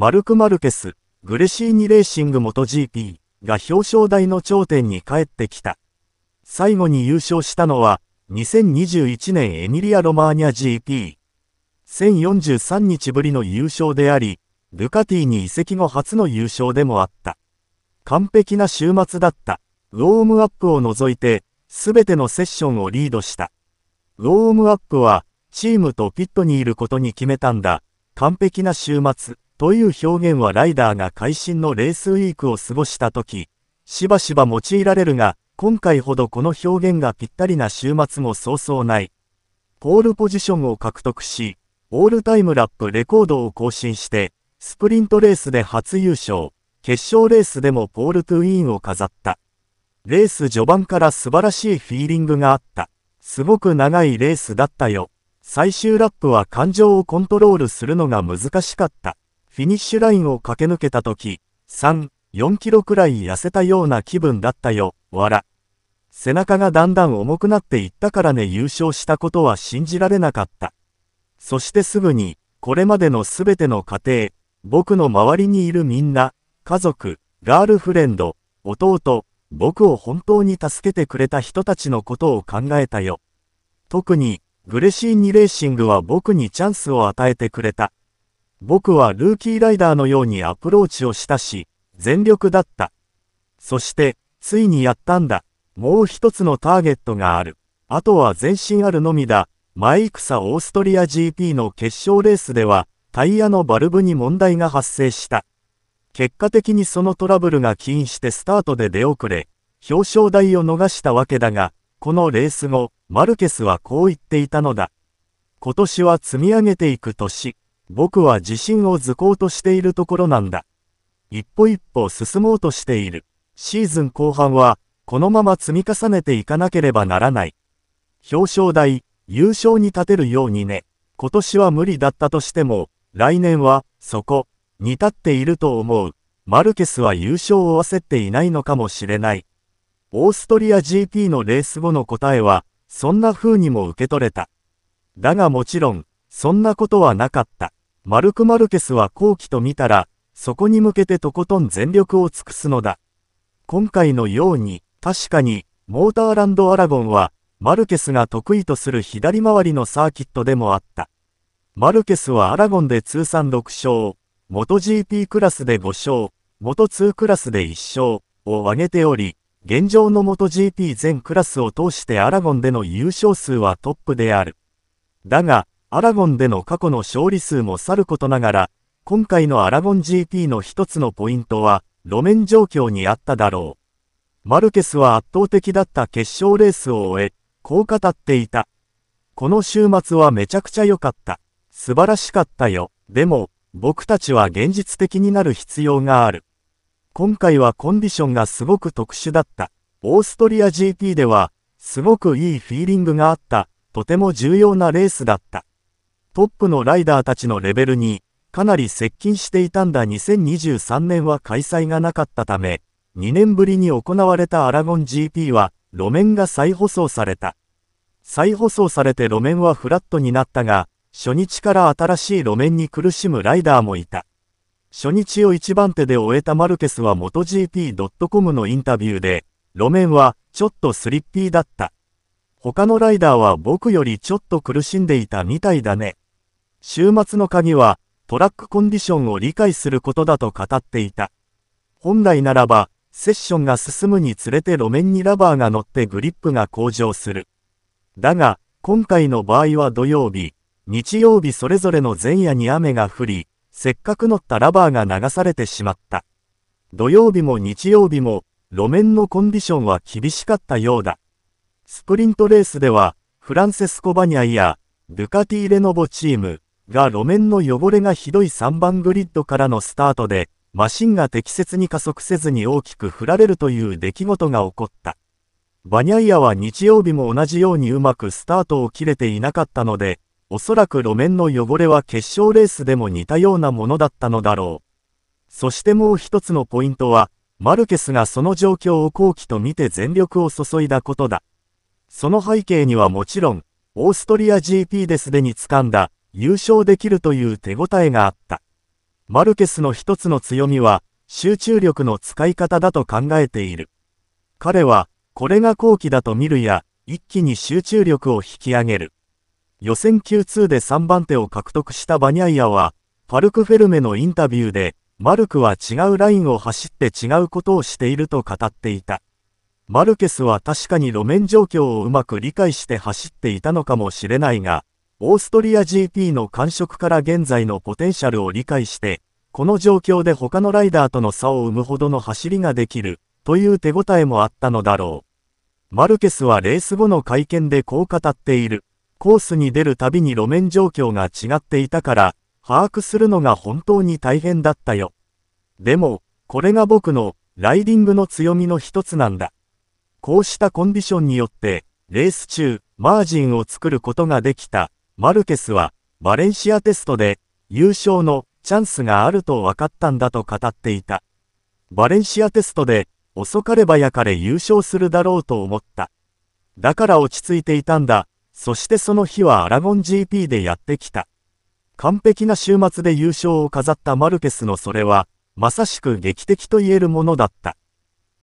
マルク・マルケス、グレシーニ・レーシング元 GP が表彰台の頂点に帰ってきた。最後に優勝したのは、2021年エミリア・ロマーニャ GP。1043日ぶりの優勝であり、ルカティに移籍後初の優勝でもあった。完璧な週末だった。ウォームアップを除いて、すべてのセッションをリードした。ウォームアップは、チームとピットにいることに決めたんだ。完璧な週末。という表現はライダーが会心のレースウィークを過ごした時、しばしば用いられるが、今回ほどこの表現がぴったりな週末もそうそうない。ポールポジションを獲得し、オールタイムラップレコードを更新して、スプリントレースで初優勝、決勝レースでもポールトゥイーンを飾った。レース序盤から素晴らしいフィーリングがあった。すごく長いレースだったよ。最終ラップは感情をコントロールするのが難しかった。フィニッシュラインを駆け抜けた時、3、4キロくらい痩せたような気分だったよ、わら。背中がだんだん重くなっていったからね優勝したことは信じられなかった。そしてすぐに、これまでのすべての家庭、僕の周りにいるみんな、家族、ガールフレンド、弟、僕を本当に助けてくれた人たちのことを考えたよ。特に、グレシーニレーシングは僕にチャンスを与えてくれた。僕はルーキーライダーのようにアプローチをしたし、全力だった。そして、ついにやったんだ。もう一つのターゲットがある。あとは全身あるのみだ。前戦オーストリア GP の決勝レースでは、タイヤのバルブに問題が発生した。結果的にそのトラブルが起因してスタートで出遅れ、表彰台を逃したわけだが、このレース後、マルケスはこう言っていたのだ。今年は積み上げていく年。僕は自信を図うとしているところなんだ。一歩一歩進もうとしている。シーズン後半は、このまま積み重ねていかなければならない。表彰台、優勝に立てるようにね。今年は無理だったとしても、来年は、そこ、に立っていると思う。マルケスは優勝を焦っていないのかもしれない。オーストリア GP のレース後の答えは、そんな風にも受け取れた。だがもちろん、そんなことはなかった。マルク・マルケスは後期と見たら、そこに向けてとことん全力を尽くすのだ。今回のように、確かに、モーターランド・アラゴンは、マルケスが得意とする左回りのサーキットでもあった。マルケスはアラゴンで通算6勝、元 GP クラスで5勝、元2クラスで1勝を挙げており、現状の元 GP 全クラスを通してアラゴンでの優勝数はトップである。だが、アラゴンでの過去の勝利数もさることながら、今回のアラゴン GP の一つのポイントは、路面状況にあっただろう。マルケスは圧倒的だった決勝レースを終え、こう語っていた。この週末はめちゃくちゃ良かった。素晴らしかったよ。でも、僕たちは現実的になる必要がある。今回はコンディションがすごく特殊だった。オーストリア GP では、すごくいいフィーリングがあった。とても重要なレースだった。トップのライダーたちのレベルにかなり接近していたんだ2023年は開催がなかったため、2年ぶりに行われたアラゴン GP は路面が再舗装された。再舗装されて路面はフラットになったが、初日から新しい路面に苦しむライダーもいた。初日を1番手で終えたマルケスは MotoGP.com のインタビューで、路面はちょっとスリッピーだった。他のライダーは僕よりちょっと苦しんでいたみたいだね。週末の鍵は、トラックコンディションを理解することだと語っていた。本来ならば、セッションが進むにつれて路面にラバーが乗ってグリップが向上する。だが、今回の場合は土曜日、日曜日それぞれの前夜に雨が降り、せっかく乗ったラバーが流されてしまった。土曜日も日曜日も、路面のコンディションは厳しかったようだ。スプリントレースでは、フランセスコ・バニャイや、ルカティ・レノボチーム、が路面の汚れがひどい3番グリッドからのスタートで、マシンが適切に加速せずに大きく振られるという出来事が起こった。バニャイアは日曜日も同じようにうまくスタートを切れていなかったので、おそらく路面の汚れは決勝レースでも似たようなものだったのだろう。そしてもう一つのポイントは、マルケスがその状況を好機と見て全力を注いだことだ。その背景にはもちろん、オーストリア GP ですでに掴んだ優勝できるという手応えがあった。マルケスの一つの強みは、集中力の使い方だと考えている。彼は、これが好機だと見るや、一気に集中力を引き上げる。予選 Q2 で3番手を獲得したバニャイアは、パルクフェルメのインタビューで、マルクは違うラインを走って違うことをしていると語っていた。マルケスは確かに路面状況をうまく理解して走っていたのかもしれないが、オーストリア GP の感触から現在のポテンシャルを理解して、この状況で他のライダーとの差を生むほどの走りができる、という手応えもあったのだろう。マルケスはレース後の会見でこう語っている。コースに出るたびに路面状況が違っていたから、把握するのが本当に大変だったよ。でも、これが僕の、ライディングの強みの一つなんだ。こうしたコンディションによって、レース中、マージンを作ることができた。マルケスはバレンシアテストで優勝のチャンスがあると分かったんだと語っていた。バレンシアテストで遅かれ早かれ優勝するだろうと思った。だから落ち着いていたんだ。そしてその日はアラゴン GP でやってきた。完璧な週末で優勝を飾ったマルケスのそれは、まさしく劇的と言えるものだった。